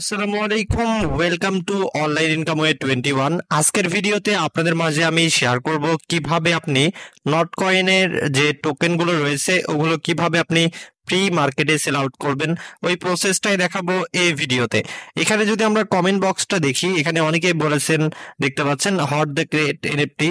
আসসালামু আলাইকুম welcome to online income way twenty one আজকের ভিডিওতে আপনাদের মাঝে আমি শেয়ার করব কিভাবে আপনি নট কয়েনের যে টোকেনগুলো রয়েছে ওগুলো কিভাবে আপনি প্রি মার্কেটে সেল আউট করবেন ওই প্রসেসটাই দেখাবো এই ভিডিওতে এখানে যদি আমরা কমেন্ট বক্সটা দেখি এখানে অনেকেই বলেছেন দেখতে পাচ্ছেন হট দ্য ক্রেট এনএফটি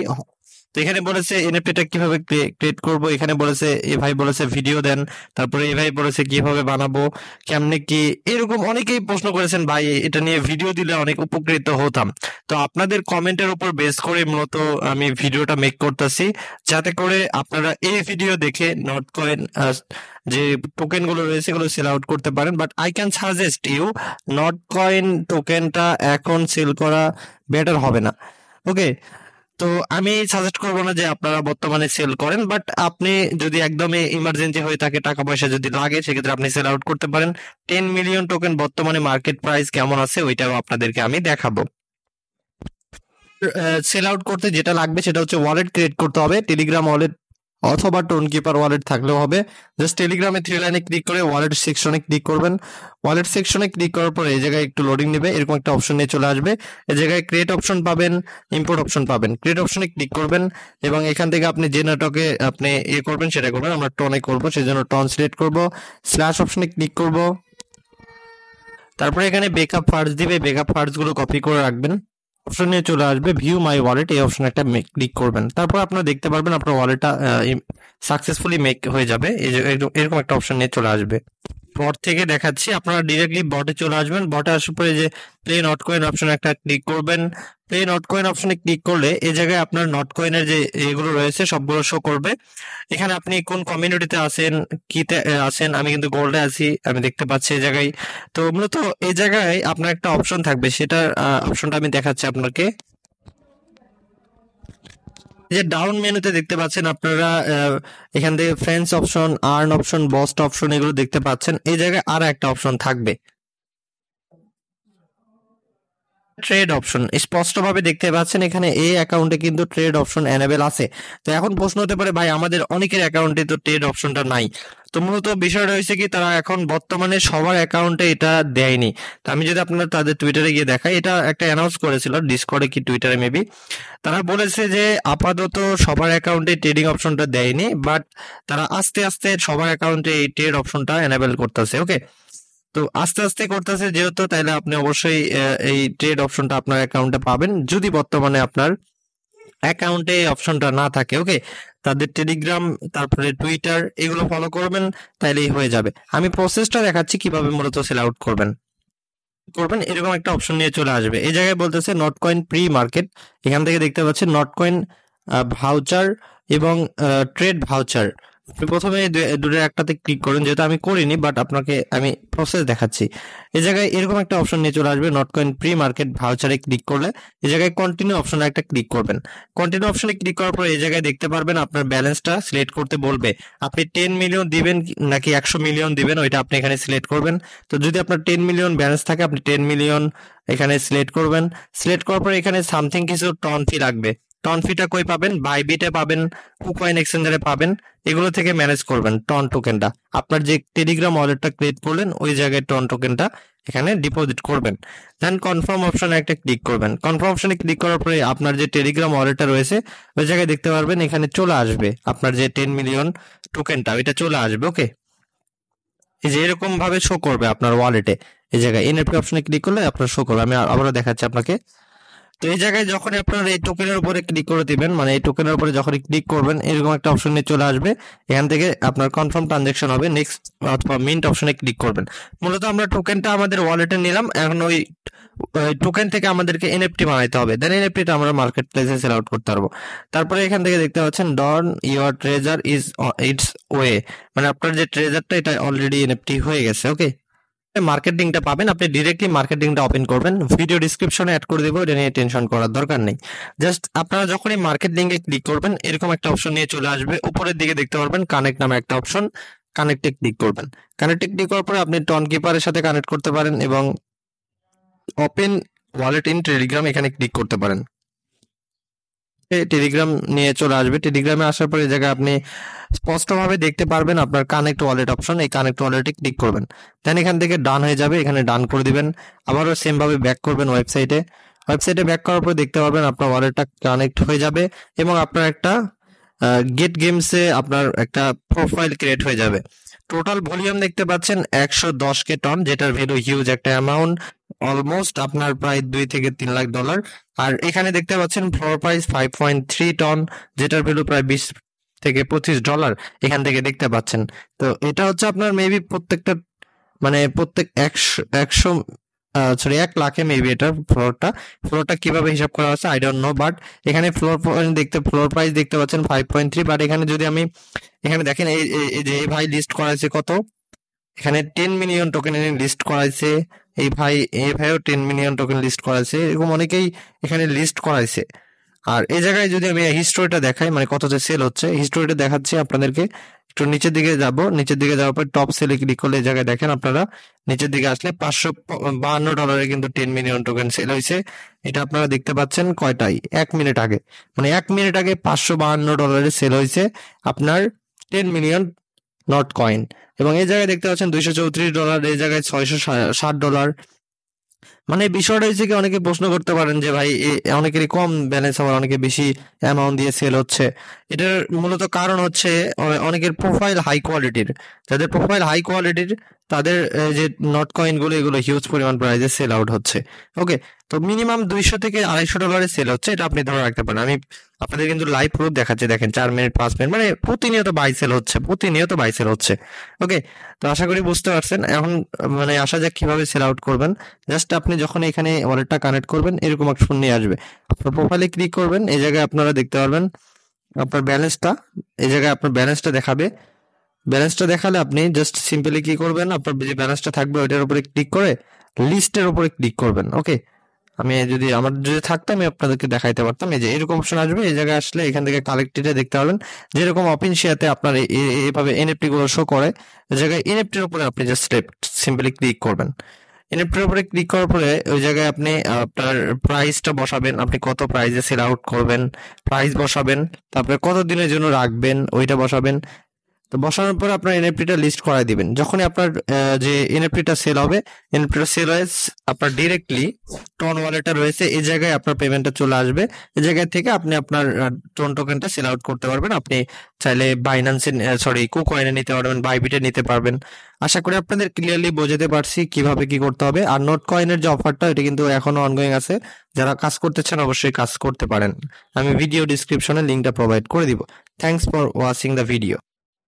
তো এখানে বলেছে এনএফটিটা কিভাবে ক্রিয়েট করব এখানে বলেছে এ ভাই বলেছে ভিডিও দেন তারপরে এ ভাই বলেছে কিভাবে বানাবো কেমনে কি এরকম অনেকেই প্রশ্ন করেছেন ভাই এটা নিয়ে ভিডিও দিলে অনেক উপকৃত হতাম তো আপনাদের কমেন্টের উপর বেস করে মূলত আমি ভিডিওটা মেক করতেছি যাতে করে আপনারা এই ভিডিও দেখে নট কয়েন যে টোকেন গুলো রয়েছে এগুলো সেল আউট করতে পারেন but I can suggest you Notcoin টোকেনটা এখন সেল করা বেটার হবে না ওকে তো আমি সাজেস্ট করবো না যে আপনারা বর্তমানে সেল করেন বাট আপনি যদি একদমই ইমার্জেন্সি হয়ে থাকে টাকা পয়সা যদি লাগে সেক্ষেত্রে আপনি সেল আউট করতে পারেন টেন মিলিয়ন টোকেন বর্তমানে মার্কেট প্রাইস কেমন আছে ওইটাও আপনাদেরকে আমি দেখাবো সেল আউট করতে যেটা লাগবে সেটা হচ্ছে ওয়ালেট ক্রিয়েট করতে হবে টেলিগ্রাম ওয়ালেট অথবা টোন কিপার ওয়ালেট থাকলেও হবে জাস্ট টেলিগ্রামে থ্রি লাইনে ক্লিক করে ওয়ালেট সেকশনে ক্লিক করবেন ওয়ালেট সেকশনে ক্লিক করার পর এই জায়গায় একটু লোডিং নেবে এরকম একটা অপশন নিয়ে চলে আসবে এই জায়গায় ক্রিয়েট অপশন পাবেন ইম্পোর্ট অপশন পাবেন ক্রিয়েট অপশনে ক্লিক করবেন এবং এখান থেকে আপনি যে নাটকে আপনি ইয়ে করবেন সেটা করবেন আমরা টনে করবো সেই জন্য টন সিলেক্ট করবো স্ল্যাশ অপশনে ক্লিক করবো তারপরে এখানে বেকআপ ফার্স দিবে বেকআপ ফার্স গুলো কপি করে রাখবেন অপশন নিয়ে চলে আসবে ভিউ মাই ওয়ালেট এই অপশন একটা ক্লিক করবেন তারপর আপনারা দেখতে পারবেন আপনার ওয়ালেটটা সাকসেসফুলি মেক হয়ে যাবে এরকম একটা অপশন নিয়ে চলে আসবে বট থেকে দেখাচ্ছি আপনারা ডিরেক্টলি বটে চলে আসবেন বটে আসার পরে যে প্লে নট কয়েন অপশন একটা ক্লিক করবেন তো এই নট কয়েন অপশনে ক্লিক করলে এই জায়গায় আপনার নট কয়েনের যে এগুলো রয়েছে সবগুলো শো করবে এখানে আপনি কোন কমিউনিটিতে আছেন কিতে আছেন আমি কিন্তু গোল্ডে আছি আমি দেখতে পাচ্ছি এই জায়গায় তো মূলত এই জায়গায় আপনার একটা অপশন থাকবে সেটার অপশনটা আমি দেখাচ্ছি আপনাকে যে ডাউন মেনুতে দেখতে পাচ্ছেন আপনারা এখান থেকে friends option earn option boost option এগুলো দেখতে পাচ্ছেন এই জায়গায় আর একটা অপশন থাকবে ট্রেড অপশন স্পষ্টভাবে দেখতে পাচ্ছেন এখানে এই অ্যাকাউন্টে কিন্তু ট্রেড অপশন অ্যানেবেল আছে তো এখন প্রশ্ন হতে পারে ভাই আমাদের অনেকের অ্যাকাউন্টে তো ট্রেড অপশনটা নাই তো মূলত বিষয়টা হয়েছে কি তারা এখন বর্তমানে সবার অ্যাকাউন্টে এটা দেয়নি তো আমি যদি আপনারা তাদের টুইটারে গিয়ে দেখাই এটা একটা অ্যানাউন্স করেছিল ডিসকর্ডে কি টুইটারে মেবি তারা বলেছে যে আপাতত সবার অ্যাকাউন্টে ট্রেডিং অপশনটা দেয়নি বাট তারা আস্তে আস্তে সবার অ্যাকাউন্টে এই ট্রেড অপশনটা অ্যানেবল করতেছে ওকে তো আস্তে আস্তে করতেছে যেহেতু তাহলে আপনি অবশ্যই এই ট্রেড অপশনটা আপনার অ্যাকাউন্টে পাবেন যদি বর্তমানে আপনার অ্যাকাউন্টে অপশনটা না থাকে ওকে তাদের টেলিগ্রাম তারপরে টুইটার এগুলো ফলো করবেন তাইলেই হয়ে যাবে আমি প্রসেসটা দেখাচ্ছি কিভাবে মূলত সেল আউট করবেন করবেন এরকম একটা অপশন নিয়ে চলে আসবে এই জায়গায় বলতেছে নট কয়েন প্রি মার্কেট এখান থেকে দেখতে পাচ্ছেন নট কয়েন ভাউচার এবং ট্রেড ভাউচার আপনি প্রথমে দুটো একটাতে ক্লিক করেন যেহেতু আমি করিনি বাট আপনাকে আমি প্রসেস দেখাচ্ছি এই জায়গায় এরকম একটা অপশন নিয়ে চলে আসবে নট কয়েন প্রি মার্কেট ভাউচারে ক্লিক করলে এই জায়গায় কন্টিনিউ অপশনে একটা ক্লিক করবেন কন্টিনিউ অপশনে ক্লিক করার পর এই জায়গায় দেখতে পারবেন আপনার ব্যালেন্সটা সিলেক্ট করতে বলবে আপনি টেন মিলিয়ন দিবেন নাকি একশো মিলিয়ন দিবেন ওইটা আপনি এখানে সিলেক্ট করবেন তো যদি আপনার টেন মিলিয়ন ব্যালেন্স থাকে আপনি টেন মিলিয়ন এখানে সিলেক্ট করবেন সিলেক্ট করার পর এখানে সামথিং কিছু টন ফি লাগবে টনফিটা কই পাবেন বাইবিটে পাবেন কুকয়েন এক্সচেঞ্জারে পাবেন এগুলো থেকে ম্যানেজ করবেন টন টোকেনটা আপনার যে টেলিগ্রাম ওয়ালেটটা ক্রিয়েট করলেন ওই জায়গায় টন টোকেনটা এখানে ডিপোজিট করবেন দেন কনফার্ম অপশনে একটা ক্লিক করবেন কনফার্ম অপশনে ক্লিক করার পরে আপনার যে টেলিগ্রাম ওয়ালেটটা রয়েছে ওই জায়গায় দেখতে পারবেন এখানে চলে আসবে আপনার যে টেন মিলিয়ন টোকেনটা ওইটা চলে আসবে ওকে এই যে এরকম ভাবে শো করবে আপনার ওয়ালেটে এই জায়গায় এনএফটি অপশনে ক্লিক করলে আপনার শো করবে আমি আবারও দেখাচ্ছি আপনাকে তো এই জায়গায় যখন আপনারা এই টোকেনের উপরে ক্লিক করে দিবেন মানে এই টোকেনের উপরে যখন ক্লিক করবেন এরকম একটা অপশন নিয়ে চলে আসবে এখান থেকে আপনার কনফার্ম ট্রানজেকশন হবে নেক্সট অথবা মিন্ট অপশনে ক্লিক করবেন মূলত আমরা টোকেনটা আমাদের ওয়ালেটে নিলাম এখন ওই টোকেন থেকে আমাদেরকে এনএফটি বানাইতে হবে দেন এনএফটিটা আমরা মার্কেট প্লেসে সেল আউট করতে পারবো তারপরে এখান থেকে দেখতে পাচ্ছেন done your treasure is its way মানে আপনার যে ট্রেজারটা এটা অলরেডি এনএফটি হয়ে গেছে ওকে মার্কেটিংটা পাবেন আপনি ডিরেক্টলি মার্কেটিংটা ওপেন করবেন ভিডিও ডিসক্রিপশনে অ্যাড করে দেবো এটা নিয়ে টেনশন করার দরকার নেই জাস্ট আপনারা যখনই মার্কেট লিঙ্কে ক্লিক করবেন এরকম একটা অপশন নিয়ে চলে আসবে উপরের দিকে দেখতে পারবেন কানেক্ট নামে একটা অপশন কানেক্টে ক্লিক করবেন কানেক্টে ক্লিক করার পরে আপনি টন কিপারের সাথে কানেক্ট করতে পারেন এবং ওপেন ওয়ালেট ইন টেলিগ্রাম এখানে ক্লিক করতে পারেন টেলিগ্রাম নিয়ে চলে আসবে টেলিগ্রামে আসার পরে জায়গায় আপনি স্পষ্টভাবে দেখতে পারবেন আপনার কানেক্ট ওয়ালেট অপশন এই কানেক্ট ওয়ালেটে ক্লিক করবেন দেন এখান থেকে ডান হয়ে যাবে এখানে ডান করে দিবেন আবারও সেমভাবে ব্যাক করবেন ওয়েবসাইটে ওয়েবসাইটে ব্যাক করার পর দেখতে পারবেন আপনার ওয়ালেটটা কানেক্ট হয়ে যাবে এবং আপনার একটা গেট গেমসে আপনার একটা প্রোফাইল ক্রিয়েট হয়ে যাবে টোটাল ভলিউম দেখতে পাচ্ছেন একশো দশ কে টন যেটার ভ্যালু হিউজ একটা অ্যামাউন্ট অলমোস্ট আপনার প্রায় দুই থেকে তিন লাখ ডলার আর এখানে দেখতে পাচ্ছেন floor price five point three TON যেটার ভ্যালু প্রায় বিশ থেকে পঁচিশ ডলার এখান থেকে দেখতে পাচ্ছেন তো এটা হচ্ছে আপনার মেবি প্রত্যেকটা মানে প্রত্যেক একশো একশো সরি এক লাখে মেবি এটা ফ্লোরটা ফ্লোরটা কিভাবে হিসাব করা হচ্ছে আই ডোন্ট নো বাট এখানে ফ্লোর দেখতে ফ্লোর প্রাইস দেখতে পাচ্ছেন ফাইভ পয়েন্ট থ্রি বাট এখানে যদি আমি এখানে দেখেন এই যে ভাই লিস্ট করাইছে কত এখানে টেন মিলিয়ন টোকেন লিস্ট করাইছে এই ভাই এই ভাইও টেন মিলিয়ন টোকেন লিস্ট করাইছে এরকম অনেকেই এখানে লিস্ট করাইছে আর এই জায়গায় যদি আমি হিস্টোরিটা দেখাই মানে যে সেল হচ্ছে হিস্টোরিটা দেখাচ্ছি আপনাদেরকে একটু নিচের দিকে যাব নিচের দিকে যাওয়ার পর টপ সেলে ক্লিক করলে এই জায়গায় দেখেন আপনারা নিচের দিকে আসলে পাঁচশো বাহান্ন ডলারে কিন্তু টেন মিলিয়ন টোকেন সেল হয়েছে এটা আপনারা দেখতে পাচ্ছেন কয়টাই এক মিনিট আগে মানে এক মিনিট আগে পাঁচশো বাহান্ন ডলারে সেল হয়েছে আপনার টেন মিলিয়ন নট কয়েন এবং এই জায়গায় দেখতে পাচ্ছেন দুইশো চৌত্রিশ ডলার এই জায়গায় ছয়শো ষাট ডলার মানে বিষয়টা হচ্ছে কি অনেকে প্রশ্ন করতে পারেন যে ভাই অনেকেরই কম ব্যালেন্স আমার অনেকে বেশি অ্যামাউন্ট দিয়ে সেল হচ্ছে এটার মূলত কারণ হচ্ছে অনেকের প্রোফাইল হাই কোয়ালিটির যাদের প্রোফাইল হাই কোয়ালিটির তাদের যে নট কয়েনগুলো এগুলো হিউজ পরিমাণ প্রাইজে সেল আউট হচ্ছে ওকে তো মিনিমাম দুইশো থেকে আড়াইশো ডলারে সেল হচ্ছে এটা আপনি ধরে রাখতে পারেন আমি আপনাদের কিন্তু লাইভ প্রুফ দেখাচ্ছি দেখেন চার মিনিট পাঁচ মিনিট মানে প্রতিনিয়ত বাই সেল হচ্ছে প্রতিনিয়ত বাই সেল হচ্ছে ওকে তো আশা করি বুঝতে পারছেন এখন মানে আসা যাক কিভাবে সেল আউট করবেন জাস্ট আপনি আপনি যখন এখানে ওয়ালেটটা কানেক্ট করবেন এরকম ফোন নিয়ে আসবে আপনার প্রোফাইলে ক্লিক করবেন এই জায়গায় আপনারা দেখতে পারবেন আপনার ব্যালেন্সটা এই জায়গায় আপনার ব্যালেন্সটা দেখাবে ব্যালেন্সটা দেখালে আপনি জাস্ট সিম্পলি কি করবেন আপনার যে ব্যালেন্সটা থাকবে ওইটার উপরে ক্লিক করে লিস্টের উপরে ক্লিক করবেন ওকে আমি যদি আমার যদি থাকতাম আমি আপনাদেরকে দেখাইতে পারতাম এই যে এরকম অপশন আসবে এই জায়গায় আসলে এখান থেকে কালেক্টেডে দেখতে পাবেন যেরকম অপিনশিয়াতে আপনার এইভাবে এনএফটি গুলো শো করে এই জায়গায় এনএফটির উপরে আপনি জাস্ট স্টেপ সিম্পলি ক্লিক করবেন এনএফটির উপরে ক্লিক করার পরে ওই জায়গায় আপনি আপনার প্রাইসটা বসাবেন আপনি কত প্রাইসে সেল আউট করবেন প্রাইস বসাবেন তারপরে কত দিনের জন্য রাখবেন ওইটা বসাবেন তো বসানোর পর আপনার এনএফটিটা লিস্ট করায় দিবেন যখনই আপনার যে এনএফটিটা সেল হবে এনএফটিটা সেল হয়ে আপনার ডিরেক্টলি টোন ওয়ালেটটা রয়েছে এই জায়গায় আপনার পেমেন্টটা চলে আসবে এই জায়গা থেকে আপনি আপনার টোন টোকেনটা সেল আউট করতে পারবেন আপনি চাইলে বাইন্যান্সে সরি কুকয়েনে নিতে পারবেন বাইবিটে নিতে পারবেন আশা করি আপনাদের ক্লিয়ারলি বোঝাতে পারছি কিভাবে কি করতে হবে আর নোট কয়েনের যে অফারটা এটা কিন্তু এখনো অনগোয়িং আছে যারা কাজ করতেছেন অবশ্যই কাজ করতে পারেন আমি ভিডিও ডিসক্রিপশনে লিঙ্কটা প্রোভাইড করে দিব thanks for watching the video